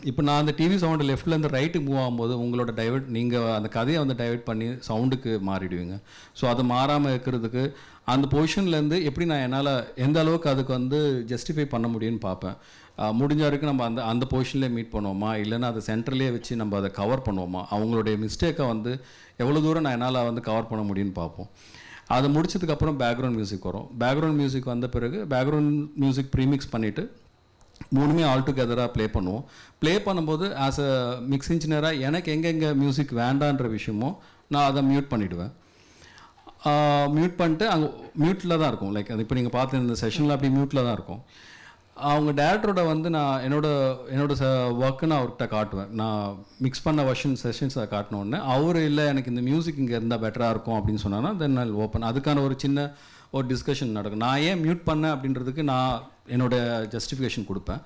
இப்போ நான் அந்த டிவி சவுண்டு லெஃப்ட்லேருந்து ரைட்டுக்கு மூவ் ஆகும்போது உங்களோட டைவெர்ட் நீங்கள் அந்த கதையை வந்து டைவெர்ட் பண்ணி சவுண்டுக்கு மாறிடுவீங்க ஸோ அது மாறாமல் இருக்கிறதுக்கு அந்த பொசிஷன்லேருந்து எப்படி நான் என்னால் எந்த அளவுக்கு அதுக்கு வந்து ஜஸ்டிஃபை பண்ண முடியும்னு பார்ப்பேன் முடிஞ்ச வரைக்கும் நம்ம அந்த அந்த பொசிஷன்லேயே மீட் பண்ணுவோமா இல்லைன்னா அதை சென்டர்லேயே வச்சு நம்ம அதை கவர் பண்ணுவோமா அவங்களுடைய மிஸ்டேக்கை வந்து எவ்வளோ தூரம் நான் என்னால் வந்து கவர் பண்ண முடியும்னு பார்ப்போம் அது முடிச்சதுக்கப்புறம் பேக்ரவுண்ட் மியூசிக் வரும் பேக்ரவுண்ட் மியூசிக் வந்த பிறகு பேக்ரவுண்ட் மியூசிக் ப்ரீமிக்ஸ் பண்ணிவிட்டு மூணுமே ஆல் டுகெதராக ப்ளே பண்ணுவோம் ப்ளே பண்ணும்போது ஆஸ் அ மிக்ஸ் இன்ஜினியராக எனக்கு எங்கெங்கே மியூசிக் வேண்டான்ற விஷயமோ நான் அதை மியூட் பண்ணிவிடுவேன் மியூட் பண்ணிட்டு அங்கே மியூட்டில் தான் இருக்கும் லைக் அது இப்போ நீங்கள் பார்த்து இந்த செஷனில் அப்படி மியூட்டில் தான் இருக்கும் அவங்க டேரக்டரோட வந்து நான் என்னோட என்னோட ச ஒர்க்கு நான் அவர்கிட்ட காட்டுவேன் நான் மிக்ஸ் பண்ண வர்ஷன் செஷன்ஸ் அதை காட்டினோடனே அவர் இல்லை எனக்கு இந்த மியூசிக் இங்கே இருந்தால் பெட்டராக இருக்கும் அப்படின்னு சொன்னாங்கன்னா தென் ஓப்பன் அதுக்கான ஒரு சின்ன ஒரு டிஸ்கஷன் நடக்கும் நான் ஏன் மியூட் பண்ணேன் அப்படின்றதுக்கு நான் என்னோட ஜஸ்டிஃபிகேஷன் கொடுப்பேன்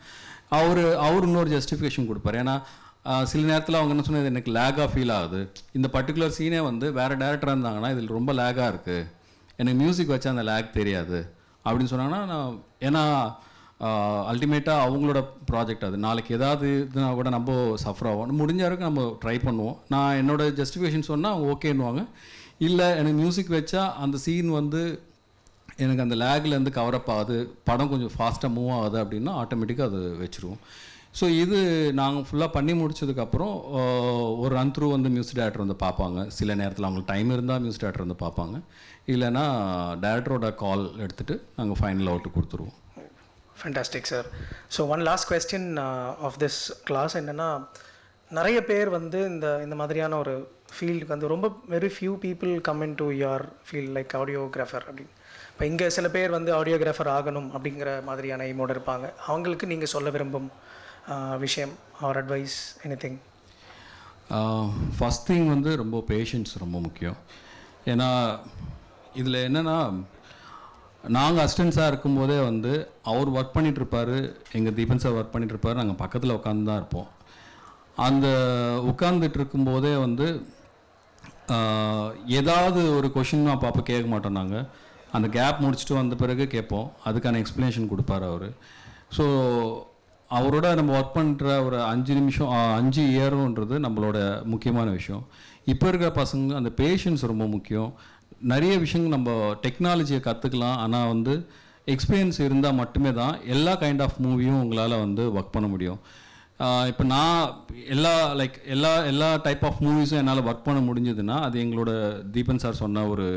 அவர் அவர் இன்னொரு ஜஸ்டிஃபிகேஷன் கொடுப்பார் ஏன்னா சில நேரத்தில் அவங்க என்ன சொன்னது எனக்கு லேகாக ஃபீல் ஆகுது இந்த பர்டிகுலர் சீனே வந்து வேறு டேரக்டராக இருந்தாங்கன்னா இதில் ரொம்ப லேகாக இருக்குது எனக்கு மியூசிக் வச்சா அந்த லேக் தெரியாது அப்படின்னு சொன்னாங்கன்னா நான் ஏன்னா அல்டிமேட்டாக அவங்களோட ப்ராஜெக்ட் அது நாளைக்கு ஏதாவது இதுனா கூட நம்ம சஃபர் ஆகும் முடிஞ்ச வரைக்கும் நம்ம ட்ரை பண்ணுவோம் நான் என்னோடய ஜஸ்டிஃபிகேஷன் சொன்னால் ஓகேன்னுவாங்க இல்லை எனக்கு மியூசிக் வச்சா அந்த சீன் வந்து எனக்கு அந்த லேக்லேருந்து கவரப் ஆகுது படம் கொஞ்சம் ஃபாஸ்ட்டாக மூவ் ஆகுது அப்படின்னா ஆட்டோமேட்டிக்காக அது வச்சுருவோம் ஸோ இது நாங்கள் ஃபுல்லாக பண்ணி முடிச்சதுக்கப்புறம் ஒரு ரன் த்ரூ வந்து மியூசிக் டேரக்டர் வந்து பார்ப்பாங்க சில நேரத்தில் அவங்களுக்கு டைம் இருந்தால் மியூசிக் டேரக்டர் வந்து பார்ப்பாங்க இல்லைனா டேரக்டரோட கால் எடுத்துகிட்டு நாங்கள் ஃபைனல் அவுட்டு கொடுத்துருவோம் fantastic sir so one last question of this class என்னென்னா நிறைய பேர் வந்து இந்த இந்த மாதிரியான ஒரு ஃபீல்டுக்கு வந்து ரொம்ப very few people coming to your field like audiographer அப்படின்னு இப்போ இங்கே சில பேர் வந்து ஆடியோகிராஃபர் ஆகணும் அப்படிங்கிற மாதிரியான எய்மோடு இருப்பாங்க அவங்களுக்கு நீங்கள் சொல்ல விரும்பும் விஷயம் or advice any thing first thing வந்து ரொம்ப பேஷன்ஸ் ரொம்ப முக்கியம் ஏன்னா இதில் என்னென்னா நாங்கள் அசிஸ்டன்ஸாக இருக்கும்போதே வந்து அவர் ஒர்க் பண்ணிகிட்ருப்பார் எங்கள் தீபன் சார் ஒர்க் பண்ணிகிட்ருப்பார் நாங்கள் பக்கத்தில் உட்காந்து தான் இருப்போம் அந்த உட்காந்துட்டு இருக்கும்போதே வந்து ஏதாவது ஒரு கொஷின் அப்பப்போ கேட்க மாட்டோம் நாங்கள் அந்த கேப் முடிச்சுட்டு வந்த பிறகு கேட்போம் அதுக்கான எக்ஸ்ப்ளனேஷன் கொடுப்பார் அவர் ஸோ அவரோட நம்ம ஒர்க் பண்ணுற ஒரு அஞ்சு நிமிஷம் அஞ்சு இயருன்றது நம்மளோட முக்கியமான விஷயம் இப்போ இருக்கிற பசங்க அந்த பேஷன்ஸ் ரொம்ப முக்கியம் நிறைய விஷயங்கள் நம்ம டெக்னாலஜியை கற்றுக்கலாம் ஆனால் வந்து எக்ஸ்பீரியன்ஸ் இருந்தால் மட்டுமே தான் எல்லா கைண்ட் ஆஃப் மூவியும் உங்களால் வந்து ஒர்க் பண்ண முடியும் இப்போ நான் எல்லா லைக் எல்லா எல்லா டைப் ஆஃப் மூவிஸும் என்னால் ஒர்க் பண்ண முடிஞ்சதுன்னா அது எங்களோட தீபன் சார் சொன்ன ஒரு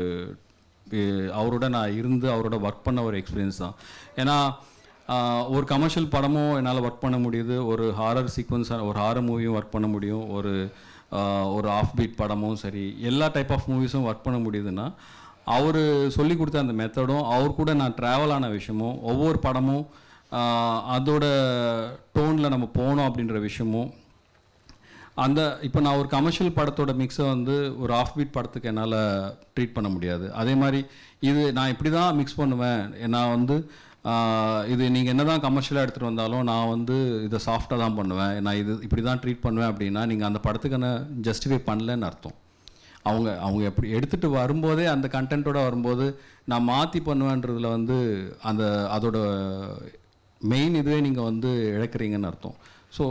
அவரோட நான் இருந்து அவரோட ஒர்க் பண்ண ஒரு எக்ஸ்பீரியன்ஸ் தான் ஏன்னா ஒரு கமர்ஷியல் படமும் என்னால் ஒர்க் பண்ண முடியுது ஒரு ஹாரர் சீக்வன்ஸாக ஒரு ஹாரர் மூவியும் ஒர்க் பண்ண முடியும் ஒரு ஒரு ஆஃப் பீட் படமும் சரி எல்லா டைப் ஆஃப் மூவிஸும் ஒர்க் பண்ண முடியுதுன்னா அவர் சொல்லி கொடுத்த அந்த மெத்தடும் அவர் கூட நான் ட்ராவல் ஆன விஷயமும் ஒவ்வொரு படமும் அதோட டோனில் நம்ம போனோம் அப்படின்ற விஷயமும் அந்த இப்போ நான் ஒரு கமர்ஷியல் படத்தோட மிக்ஸை வந்து ஒரு ஆஃப் பீட் படத்துக்கு என்னால் ட்ரீட் பண்ண முடியாது அதே மாதிரி இது நான் இப்படி தான் மிக்ஸ் பண்ணுவேன் நான் வந்து இது நீங்கள் என்ன தான் கமர்ஷியலாக எடுத்துகிட்டு வந்தாலும் நான் வந்து இதை சாஃப்டாக தான் பண்ணுவேன் நான் இது இப்படி தான் ட்ரீட் பண்ணுவேன் அப்படின்னா நீங்கள் அந்த படத்துக்கான ஜஸ்டிஃபை பண்ணலன்னு அர்த்தம் அவங்க அவங்க எப்படி எடுத்துகிட்டு வரும்போதே அந்த கண்டென்ட்டோட வரும்போது நான் மாற்றி பண்ணுவேன்றதில் வந்து அந்த அதோட மெயின் இதுவே நீங்கள் வந்து இழக்கிறீங்கன்னு அர்த்தம் ஸோ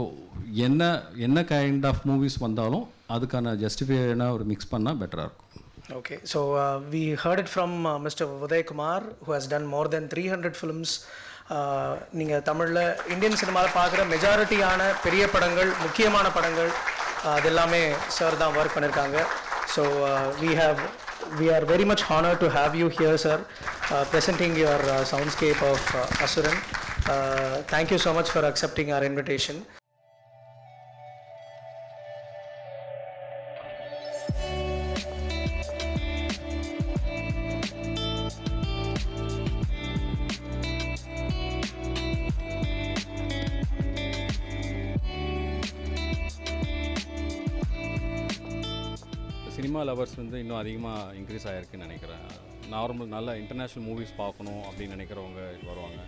என்ன என்ன கைண்ட் ஆஃப் மூவிஸ் வந்தாலும் அதுக்கான ஜஸ்டிஃபை ஒரு மிக்ஸ் பண்ணால் பெட்டராக இருக்கும் Okay, so uh, we heard it from uh, Mr. Uday Kumar, who has done more than 300 films. நீங்கள் தமிழில் இந்தியன் சினிமாவில் பார்க்குற மெஜாரிட்டியான பெரிய படங்கள் முக்கியமான படங்கள் அது எல்லாமே சார் தான் ஒர்க் பண்ணியிருக்காங்க so we have we are very much honored to have you here, sir, uh, presenting your uh, soundscape of uh, Asuran. Uh, thank you so much for accepting our invitation. Cinema lovers வந்து இன்னும் அதிகமாக increase ஆகிருக்குன்னு நினைக்கிறேன் normal நல்ல international movies பார்க்கணும் அப்படின்னு நினைக்கிறவங்க வருவாங்க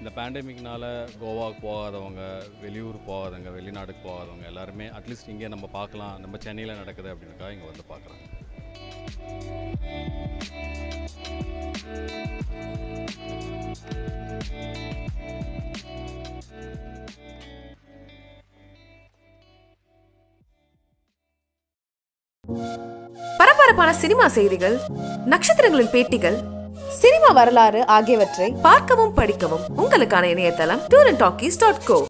இந்த பேண்டமிக்னால் கோவாவுக்கு போகாதவங்க வெளியூர் போகாதவங்க வெளிநாடுக்கு போகாதவங்க எல்லாருமே அட்லீஸ்ட் இங்கே நம்ம பார்க்கலாம் நம்ம சென்னையில் நடக்குது அப்படின்னுக்காக இங்கே வந்து பார்க்குறாங்க Thank you. பரபரப்பான சினிமா செய்திகள் நட்சத்திரங்களின் பேட்டிகள் சினிமா வரலாறு ஆகியவற்றை பார்க்கவும் படிக்கவும் உங்களுக்கான இணையதளம் டூர் அண்ட் டாட் கோ